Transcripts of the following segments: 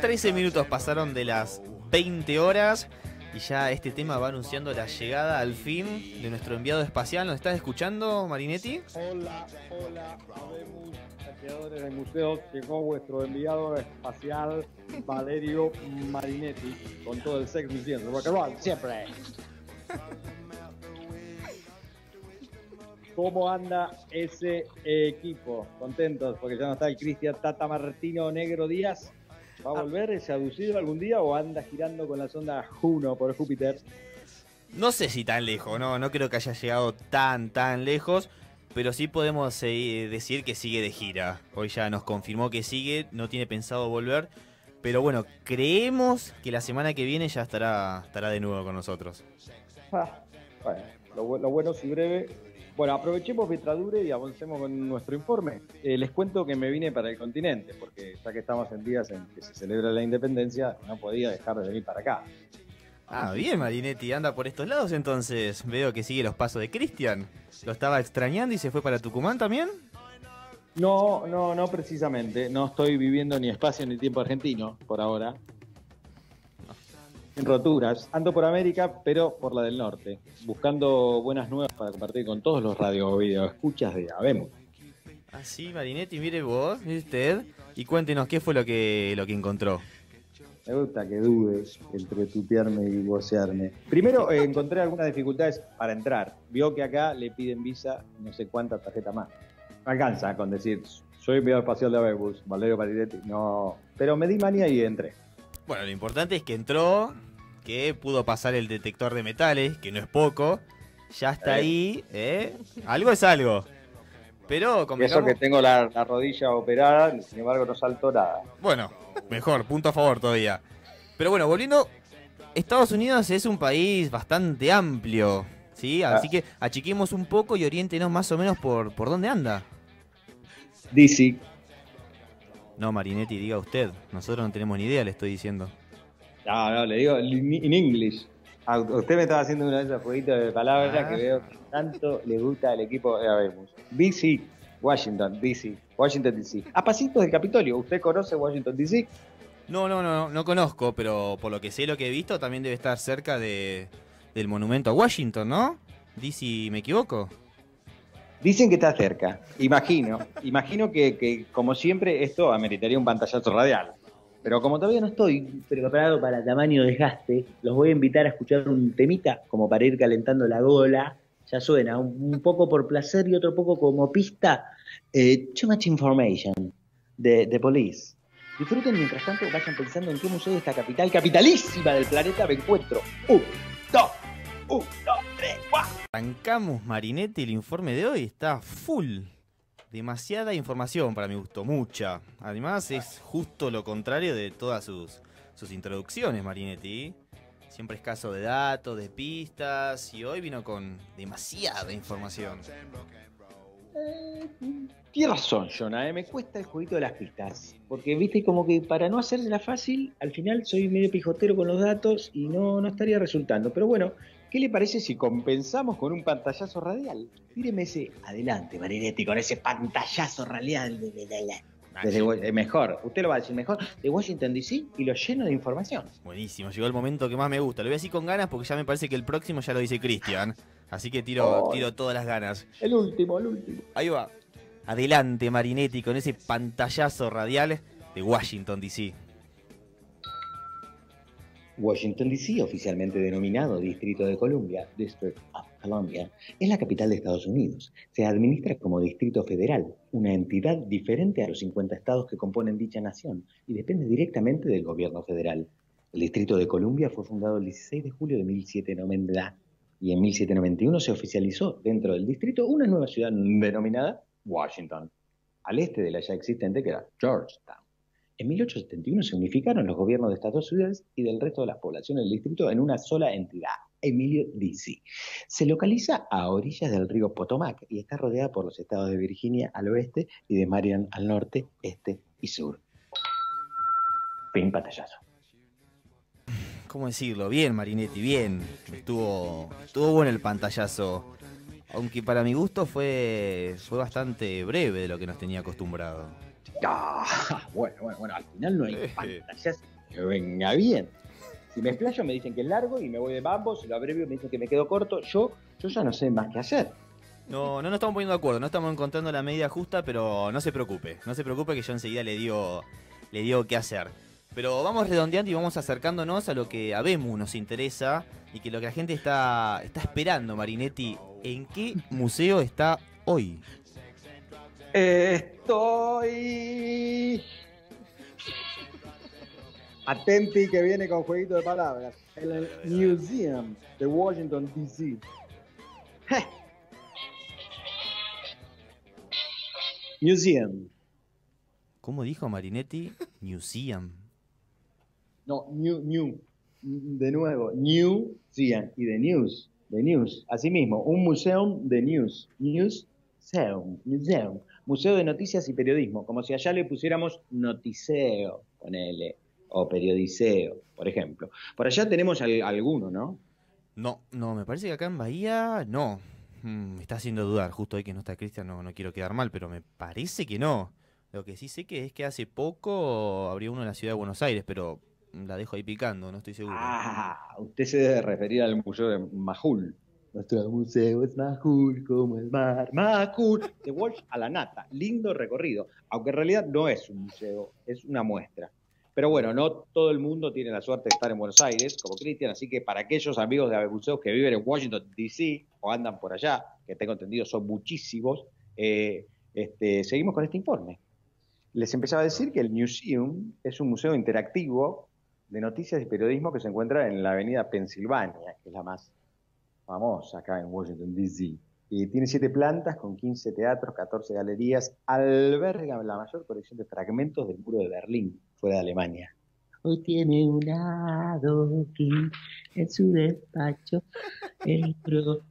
13 minutos pasaron de las 20 horas y ya este tema va anunciando la llegada al fin de nuestro enviado espacial. ¿Nos estás escuchando, Marinetti? Hola, hola, saqueadores del museo. Llegó vuestro enviado espacial, Valerio Marinetti, con todo el sexo diciendo rock and roll, siempre. ¿Cómo anda ese equipo? Contentos porque ya no está el Cristian Tata Martino Negro Díaz ¿Va a volver ese aducido algún día o anda girando con la sonda Juno por Júpiter? No sé si tan lejos, no, no creo que haya llegado tan, tan lejos, pero sí podemos eh, decir que sigue de gira. Hoy ya nos confirmó que sigue, no tiene pensado volver, pero bueno, creemos que la semana que viene ya estará, estará de nuevo con nosotros. Lo ah, bueno, lo, lo bueno si breve bueno, aprovechemos vitradure, y avancemos con nuestro informe. Eh, les cuento que me vine para el continente, porque ya que estamos en días en que se celebra la independencia, no podía dejar de venir para acá. Ah, bien, Marinetti, anda por estos lados entonces. Veo que sigue los pasos de Cristian. ¿Lo estaba extrañando y se fue para Tucumán también? No, no, no precisamente. No estoy viviendo ni espacio ni tiempo argentino por ahora. En roturas. Ando por América, pero por la del norte, buscando buenas nuevas para compartir con todos los radio video escuchas de Ah, Así, Marinetti, mire vos, mire usted, y cuéntenos qué fue lo que, lo que encontró. Me gusta que dudes entre tutearme y vocearme. Primero eh, encontré algunas dificultades para entrar. Vio que acá le piden visa no sé cuántas tarjeta más. alcanza con decir, soy enviado espacial de Avebus, Valerio Marinetti. No, pero me di manía y entré. Bueno, lo importante es que entró, que pudo pasar el detector de metales, que no es poco. Ya está eh. ahí, ¿eh? Algo es algo. Pero como. Eso que tengo la, rodilla operada, sin embargo no saltó nada. Bueno, mejor, punto a favor todavía. Pero bueno, volviendo, Estados Unidos es un país bastante amplio, ¿sí? Así ah. que achiquemos un poco y oriéntenos más o menos por, por dónde anda. DC, no, Marinetti, diga usted. Nosotros no tenemos ni idea, le estoy diciendo. No, no, le digo en inglés ah, usted me estaba haciendo una de esas jueguitas de palabras que ah. veo que tanto le gusta al equipo de eh, ABMUS. DC, Washington, DC, Washington DC. A pasitos del Capitolio, ¿usted conoce Washington DC? No, no, no, no conozco, pero por lo que sé, lo que he visto, también debe estar cerca del monumento a Washington, ¿no? DC, ¿me equivoco? Dicen que está cerca. Imagino, imagino que, como siempre, esto ameritaría un pantallazo radial. Pero como todavía no estoy preparado para tamaño desgaste, los voy a invitar a escuchar un temita, como para ir calentando la gola. Ya suena, un, poco por placer y otro poco como pista. Eh, too much information de, Police. Disfruten mientras tanto, vayan pensando en qué museo de esta capital capitalísima del planeta me encuentro. Un, dos, un, dos, tres, cuatro. Arrancamos, Marinetti, el informe de hoy está full. Demasiada información para mi gusto, mucha. Además es justo lo contrario de todas sus, sus introducciones, Marinetti. Siempre escaso de datos, de pistas, y hoy vino con demasiada información. Eh, razón, Jonah, eh, me cuesta el jueguito de las pistas. Porque, viste, como que para no hacerla fácil, al final soy medio pijotero con los datos y no, no estaría resultando. Pero bueno, ¿Qué le parece si compensamos con un pantallazo radial? Míreme ese. Adelante, Marinetti, con ese pantallazo radial. Desde, ah, eh, mejor, usted lo va a decir mejor, de Washington DC y lo lleno de información. Buenísimo, llegó el momento que más me gusta. Lo voy a decir con ganas porque ya me parece que el próximo ya lo dice Cristian. Así que tiro, tiro todas las ganas. El último, el último. Ahí va. Adelante, Marinetti, con ese pantallazo radial de Washington DC. Washington, D.C., oficialmente denominado Distrito de Columbia, District of Columbia, es la capital de Estados Unidos. Se administra como Distrito Federal, una entidad diferente a los 50 estados que componen dicha nación y depende directamente del gobierno federal. El Distrito de Columbia fue fundado el 16 de julio de 1790 y en 1791 se oficializó dentro del distrito una nueva ciudad denominada Washington, al este de la ya existente que era Georgetown. En 1871 se unificaron los gobiernos de estas dos ciudades y del resto de las poblaciones del distrito en una sola entidad, Emilio D.C. Se localiza a orillas del río Potomac y está rodeada por los estados de Virginia al oeste y de Marion al norte, este y sur. Fin pantallazo. ¿Cómo decirlo? Bien, Marinetti, bien. Estuvo, estuvo bueno el pantallazo. Aunque para mi gusto fue, fue bastante breve de lo que nos tenía acostumbrado. Ah, bueno, bueno, bueno, al final no hay eh. pantallas que venga bien. Si me explayo me dicen que es largo y me voy de bambo, si lo abrevio me dicen que me quedo corto, yo, yo ya no sé más qué hacer. No, no nos estamos poniendo de acuerdo, no estamos encontrando la medida justa, pero no se preocupe, no se preocupe que yo enseguida le digo, le digo qué hacer. Pero vamos redondeando y vamos acercándonos a lo que a Vemu nos interesa y que lo que la gente está, está esperando, Marinetti, ¿en qué museo está hoy? Estoy. y que viene con jueguito de palabras. el Museum de Washington, D.C. Museum. ¿Cómo dijo Marinetti? Museum. No, new, new. De nuevo, new, y de news, de news. Asimismo, un museo de news. News, museum, museum. Museo de Noticias y Periodismo, como si allá le pusiéramos noticeo, con L, o periodiceo, por ejemplo. Por allá tenemos alguno, ¿no? No, no, me parece que acá en Bahía no. Mm, me está haciendo dudar, justo ahí que no está Cristian, no, no quiero quedar mal, pero me parece que no. Lo que sí sé que es que hace poco abrió uno en la ciudad de Buenos Aires, pero la dejo ahí picando, no estoy seguro. Ah, usted se debe referir al Museo de Majul. Nuestro museo es más cool como el mar, más cool. de Walsh a la nata. Lindo recorrido, aunque en realidad no es un museo, es una muestra. Pero bueno, no todo el mundo tiene la suerte de estar en Buenos Aires, como Cristian, así que para aquellos amigos de museos que viven en Washington, D.C., o andan por allá, que tengo entendido son muchísimos, eh, este, seguimos con este informe. Les empezaba a decir que el Museum es un museo interactivo de noticias y periodismo que se encuentra en la avenida Pensilvania, que es la más famosa acá en Washington, D.C. y eh, tiene siete plantas con 15 teatros, 14 galerías, alberga la mayor colección de fragmentos del muro de Berlín, fuera de Alemania. Hoy tiene un adoquín en su despacho. El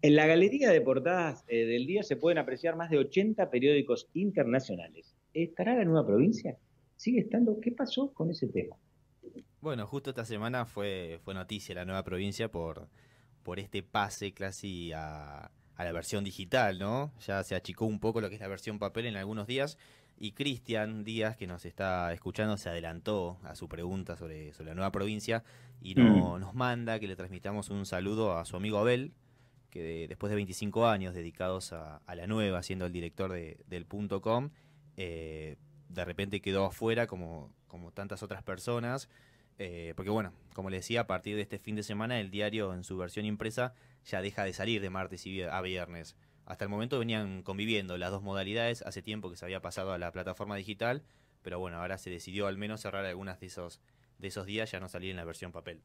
en la galería de portadas eh, del día se pueden apreciar más de 80 periódicos internacionales. ¿Estará la nueva provincia? ¿Sigue estando? ¿Qué pasó con ese tema? Bueno, justo esta semana fue, fue noticia la nueva provincia por por este pase casi a, la versión digital, ¿no? Ya se achicó un poco lo que es la versión papel en algunos días. Y Cristian Díaz, que nos está escuchando, se adelantó a su pregunta sobre, la nueva provincia y mm. nos manda que le transmitamos un saludo a su amigo Abel, que después de 25 años dedicados a, la nueva, siendo el director de, del punto com, eh, de repente quedó afuera como, como tantas otras personas eh, porque bueno, como les decía, a partir de este fin de semana el diario en su versión impresa ya deja de salir de martes a viernes. Hasta el momento venían conviviendo las dos modalidades, hace tiempo que se había pasado a la plataforma digital, pero bueno, ahora se decidió al menos cerrar algunas de esos, de esos días, ya no salir en la versión papel.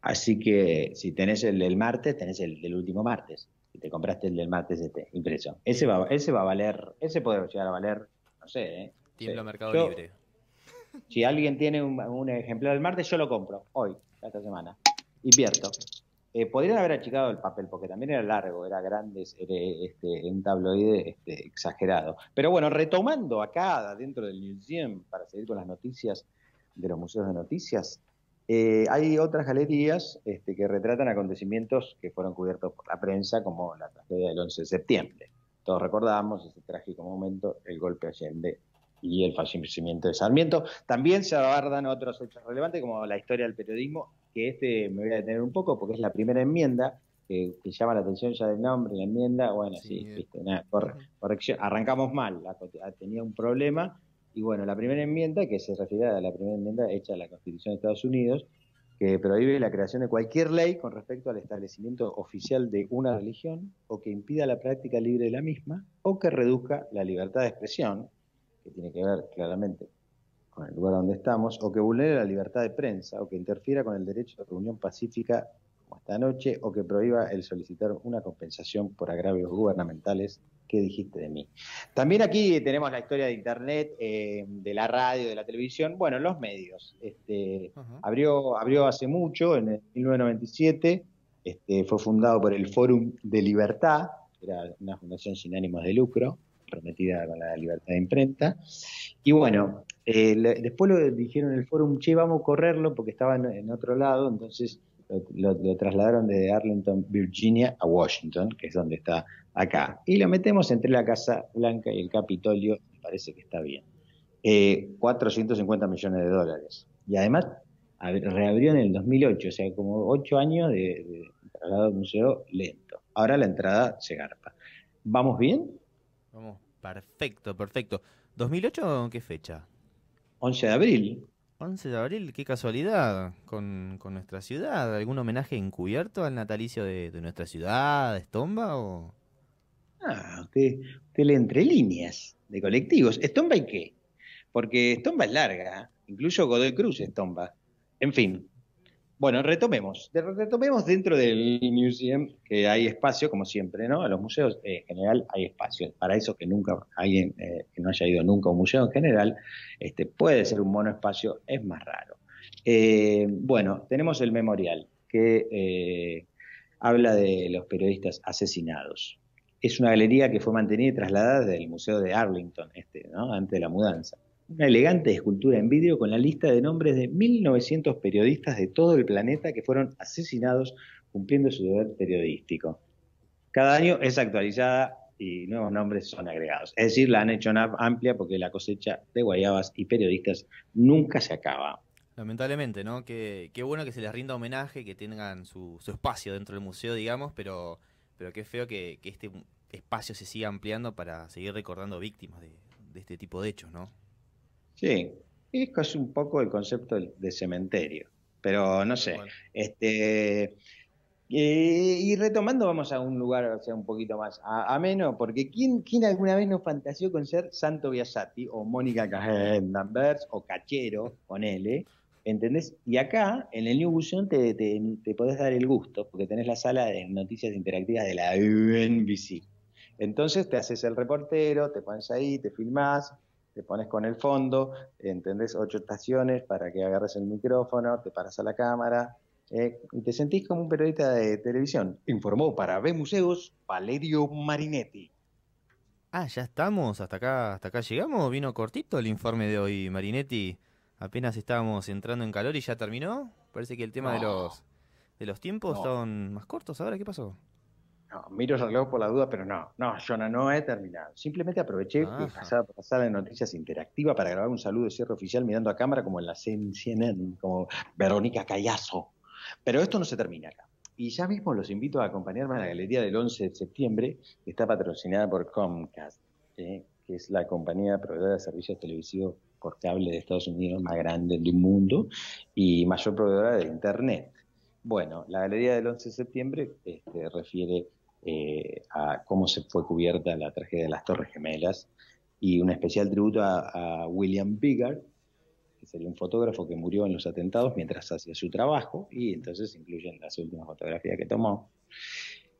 Así que si tenés el del martes, tenés el del último martes. Si te compraste el del martes este impreso. Ese va, ese va a valer, ese puede llegar a valer, no sé, ¿eh? Mercado Libre. Si alguien tiene un, ejemplar del martes, yo lo compro hoy, esta semana. Invierto. Eh, podrían haber achicado el papel porque también era largo, era grande, era este, un tabloide este, exagerado. Pero bueno, retomando acá dentro del Museum para seguir con las noticias de los museos de noticias, eh, hay otras galerías este, que retratan acontecimientos que fueron cubiertos por la prensa, como la tragedia del 11 de septiembre. Todos recordamos ese trágico momento, el golpe Allende y el fallecimiento de Sarmiento. También se abordan otros hechos relevantes, como la historia del periodismo, que este me voy a detener un poco porque es la primera enmienda que, llama la atención ya del nombre, la enmienda. Bueno, sí, corrección. Arrancamos mal, ah, tenía un problema. Y bueno, la primera enmienda, que se refiere a la primera enmienda hecha a la Constitución de Estados Unidos, que prohíbe la creación de cualquier ley con respecto al establecimiento oficial de una religión o que impida la práctica libre de la misma o que reduzca la libertad de expresión, que tiene que ver claramente con el lugar donde estamos, o que vulnere la libertad de prensa, o que interfiera con el derecho de reunión pacífica como esta noche, o que prohíba el solicitar una compensación por agravios gubernamentales. ¿Qué dijiste de mí? También aquí tenemos la historia de Internet, eh, de la radio, de la televisión, bueno, los medios. Este, abrió, abrió hace mucho, en 1997, este, fue fundado por el Fórum de Libertad, era una fundación sin ánimos de lucro, prometida con la libertad de imprenta. Y bueno, eh, después lo dijeron en el fórum, che, vamos a correrlo porque estaba en, otro lado, entonces lo, trasladaron desde Arlington, Virginia, a Washington, que es donde está acá. Y lo metemos entre la Casa Blanca y el Capitolio, me parece que está bien. 450 eh, millones de dólares. Y además reabrió en el 2008, o sea, como ocho años de, de traslado al museo lento. Ahora la entrada se garpa. ¿Vamos bien? Vamos, perfecto, perfecto. ¿2008 qué fecha? 11 de abril. 11 de abril, qué casualidad, con, nuestra ciudad. ¿Algún homenaje encubierto al natalicio de, nuestra ciudad, Estomba? O... Ah, usted, usted lee entre líneas de colectivos. ¿Estomba y qué? Porque Estomba es larga, ¿eh? incluso Godoy Cruz Estomba. En fin, bueno, retomemos. Retomemos dentro del museum que hay espacio, como siempre, ¿no? A los museos eh, en general hay espacio. Para eso que nunca alguien eh, no haya ido nunca a un museo en general, este, puede ser un monoespacio, es más raro. Eh, bueno, tenemos el memorial que habla de los periodistas asesinados. Es una galería que fue mantenida y trasladada del Museo de Arlington, este, ¿no? antes de la mudanza una elegante escultura en vidrio con la lista de nombres de 1.900 periodistas de todo el planeta que fueron asesinados cumpliendo su deber periodístico. Cada año es actualizada y nuevos nombres son agregados. Es decir, la han hecho una amplia porque la cosecha de guayabas y periodistas nunca se acaba. Lamentablemente, ¿no? Qué, bueno que se les rinda homenaje, que tengan su, espacio dentro del museo, digamos, pero, pero qué feo que, este espacio se siga ampliando para seguir recordando víctimas de este tipo de hechos, ¿no? Sí, es un poco el concepto de cementerio, pero no sé. Este, eh, y, retomando, vamos a un lugar, un poquito más ameno, porque ¿quién, ¿quién alguna vez nos fantaseó con ser Santo Biasati o Mónica Cajendambers o Cachero con L? ¿Entendés? Y acá, en el New Vision, te, te, te, podés dar el gusto, porque tenés la sala de noticias interactivas de la UNBC. Entonces te haces el reportero, te pones ahí, te filmás, te pones con el fondo, entendés ocho estaciones para que agarres el micrófono, te paras a la cámara, eh, y te sentís como un periodista de televisión. Informó para B Museos Valerio Marinetti. Ah, ya estamos, hasta acá, hasta acá llegamos. Vino cortito el informe de hoy, Marinetti. Apenas estábamos entrando en calor y ya terminó. Parece que el tema de los de los tiempos son más cortos. Ahora, ¿qué pasó? No, miro el reloj por la duda, pero no, no, yo no, he terminado. Simplemente aproveché y pasaba por la sala de noticias interactiva para grabar un saludo de cierre oficial mirando a cámara como en la CNN, como Verónica Callazo. Pero esto no se termina acá. Y ya mismo los invito a acompañarme a la galería del 11 de septiembre, que está patrocinada por Comcast, ¿eh? que es la compañía proveedora de servicios televisivos por cable de Estados Unidos más grande del mundo y mayor proveedora de Internet. Bueno, la galería del 11 de septiembre este, refiere eh, a cómo se fue cubierta la tragedia de las Torres Gemelas y un especial tributo a, William Bigard, que sería un fotógrafo que murió en los atentados mientras hacía su trabajo y entonces incluyen las últimas fotografías que tomó.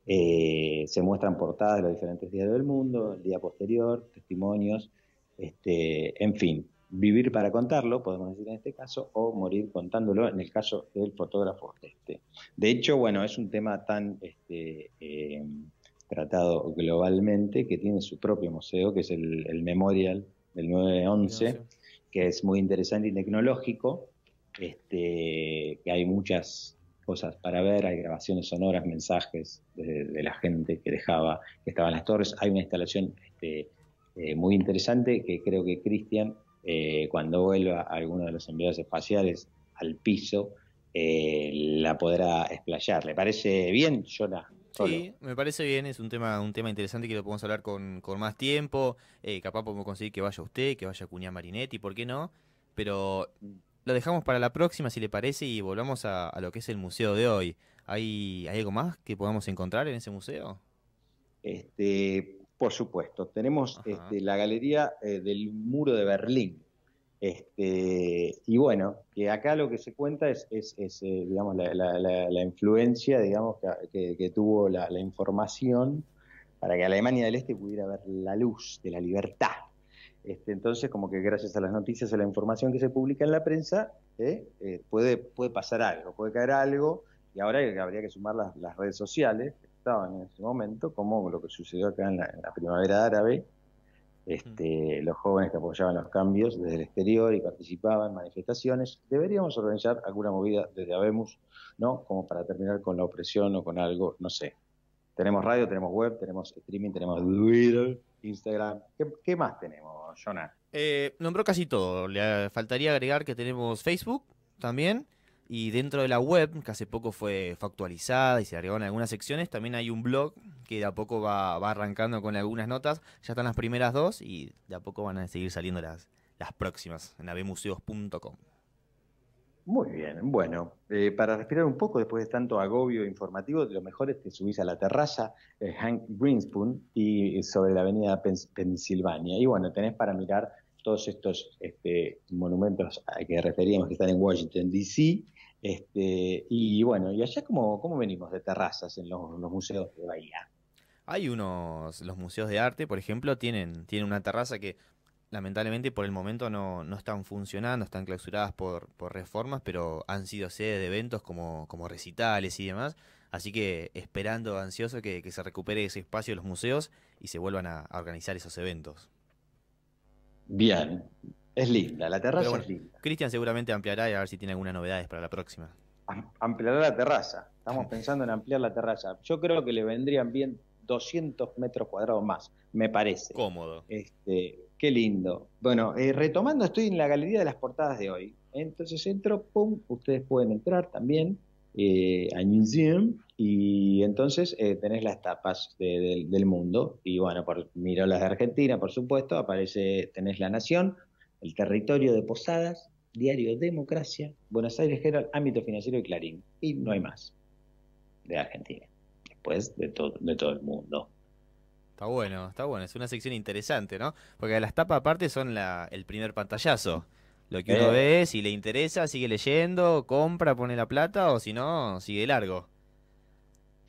Eh, se muestran portadas de los diferentes días del mundo, el día posterior, testimonios, este, en fin, vivir para contarlo, podemos decir en este caso, o morir contándolo en el caso del fotógrafo este. De hecho, bueno, es un tema tan este, eh, tratado globalmente que tiene su propio museo, que es el, Memorial del 9-11, que es muy interesante y tecnológico, este, que hay muchas cosas para ver, hay grabaciones sonoras, mensajes de, la gente que dejaba, que estaban las torres, hay una instalación este, eh, muy interesante que creo que Cristian eh, cuando vuelva alguno de los enviados espaciales al piso, eh, la podrá explayar. ¿Le parece bien, Jonah? Sí, me parece bien, es un tema, un tema interesante que lo podemos hablar con, más tiempo. Eh, capaz podemos conseguir que vaya usted, que vaya Cuñá Marinetti, ¿por qué no? Pero lo dejamos para la próxima, si le parece, y volvamos a, lo que es el museo de hoy. ¿Hay, ¿Hay algo más que podamos encontrar en ese museo? Este, por supuesto, tenemos este, la galería eh, del muro de Berlín. Este, y bueno, que acá lo que se cuenta es, eh, digamos, la, influencia digamos, que, tuvo la, información para que Alemania del Este pudiera ver la luz de la libertad. Este, entonces, como que gracias a las noticias, a la información que se publica en la prensa, eh, puede, puede pasar algo, puede caer algo, y ahora habría que sumar las redes sociales, estaban en ese momento, como lo que sucedió acá en la, primavera árabe, este, mm. los jóvenes que apoyaban los cambios desde el exterior y participaban en manifestaciones, deberíamos organizar alguna movida desde abemos ¿no? Como para terminar con la opresión o con algo, no sé. Tenemos radio, tenemos web, tenemos streaming, tenemos Twitter, Instagram. ¿Qué, más tenemos, Jonah? Eh, nombró casi todo. Le faltaría agregar que tenemos Facebook también. Y dentro de la web, que hace poco fue, fue actualizada y se agregaron algunas secciones, también hay un blog que de a poco va, arrancando con algunas notas. Ya están las primeras dos y de a poco van a seguir saliendo las, las próximas en abemuseos.com. Muy bien, bueno, eh, para respirar un poco después de tanto agobio informativo, lo mejor es que subís a la terraza eh, Hank Greenspoon y eh, sobre la avenida Pennsylvania Pensilvania. Y bueno, tenés para mirar todos estos este, monumentos a que referíamos que están en Washington, D.C., este, y bueno, ¿y allá cómo, cómo venimos de terrazas en los, museos de Bahía? Hay unos, los museos de arte, por ejemplo, tienen, una terraza que lamentablemente por el momento no, están funcionando, están clausuradas por, reformas, pero han sido sede de eventos como, como recitales y demás. Así que esperando ansioso que, se recupere ese espacio de los museos y se vuelvan a organizar esos eventos. Bien, es linda, la terraza es linda. Cristian seguramente ampliará y a ver si tiene algunas novedades para la próxima. ampliará la terraza. Estamos pensando en ampliar la terraza. Yo creo que le vendrían bien 200 metros cuadrados más, me parece. Cómodo. Este, qué lindo. Bueno, eh, retomando, estoy en la galería de las portadas de hoy. Entonces entro, pum, ustedes pueden entrar también eh, a Museum y entonces eh, tenés las tapas del mundo. Y bueno, por, miro las de Argentina, por supuesto, aparece, tenés La Nación, el territorio de Posadas, Diario Democracia, Buenos Aires General, Ámbito Financiero y Clarín. Y no hay más de Argentina, después de, de todo el mundo. Está bueno, está bueno, es una sección interesante, ¿no? Porque las tapas aparte son la, el primer pantallazo. Lo que uno eh. ve, si le interesa, sigue leyendo, compra, pone la plata o si no, sigue largo.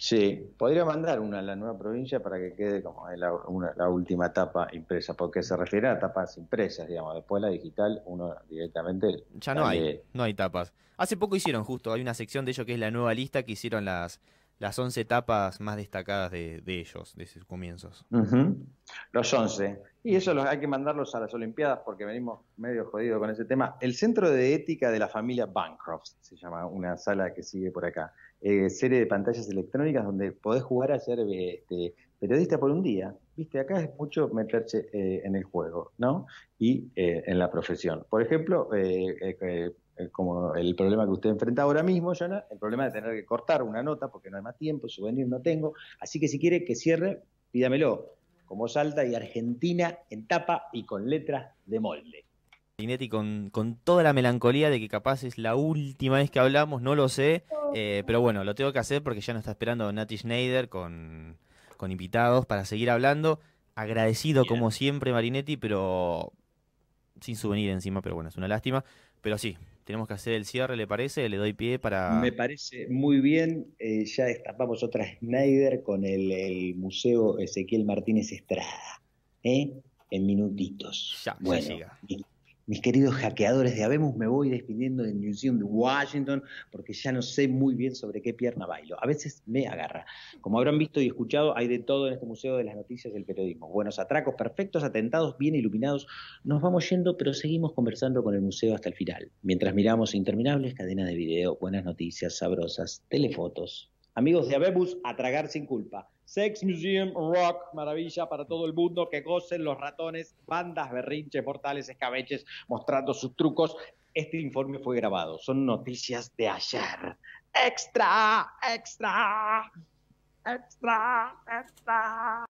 Sí, podría mandar una a la nueva provincia para que quede como la, última etapa impresa, porque se refiere a tapas impresas, digamos. Después la digital, uno directamente. Ya no hay, no hay tapas. Hace poco hicieron justo, hay una sección de ellos que es la nueva lista que hicieron las, las 11 tapas más destacadas de, de ellos, de sus comienzos. Los 11. Y eso los, hay que mandarlos a las Olimpiadas porque venimos medio jodidos con ese tema. El Centro de Ética de la Familia Bancroft, se llama una sala que sigue por acá. Eh, serie de pantallas electrónicas donde podés jugar a ser este, periodista por un día. Viste, acá es mucho meterse eh, en el juego, ¿no? Y eh, en la profesión. Por ejemplo, como el problema que usted enfrenta ahora mismo, Jana, el problema de tener que cortar una nota porque no hay más tiempo, souvenir no tengo. Así que si quiere que cierre, pídamelo. Como Salta y Argentina en tapa y con letras de molde. Marinetti, con, toda la melancolía de que capaz es la última vez que hablamos, no lo sé, oh. eh, pero bueno, lo tengo que hacer porque ya nos está esperando Nati Schneider con, invitados para seguir hablando. Agradecido como siempre Marinetti, pero sin souvenir encima, pero bueno, es una lástima. Pero sí, tenemos que hacer el cierre, ¿le parece? Le doy pie para... Me parece muy bien, eh, ya destapamos otra Schneider con el, Museo Ezequiel Martínez Estrada, ¿eh? En minutitos. Ya, bueno, ya mis queridos hackeadores de Abemus, me voy despidiendo del Museum de Washington porque ya no sé muy bien sobre qué pierna bailo. A veces me agarra. Como habrán visto y escuchado, hay de todo en este Museo de las Noticias del Periodismo. Buenos atracos, perfectos atentados, bien iluminados. Nos vamos yendo, pero seguimos conversando con el museo hasta el final. Mientras miramos interminables cadenas de video, buenas noticias, sabrosas, telefotos. Amigos de Abemus, a tragar sin culpa. Sex Museum Rock, maravilla para todo el mundo, que gocen los ratones, bandas, berrinches, mortales, escabeches, mostrando sus trucos. Este informe fue grabado, son noticias de ayer. Extra, extra, extra, extra.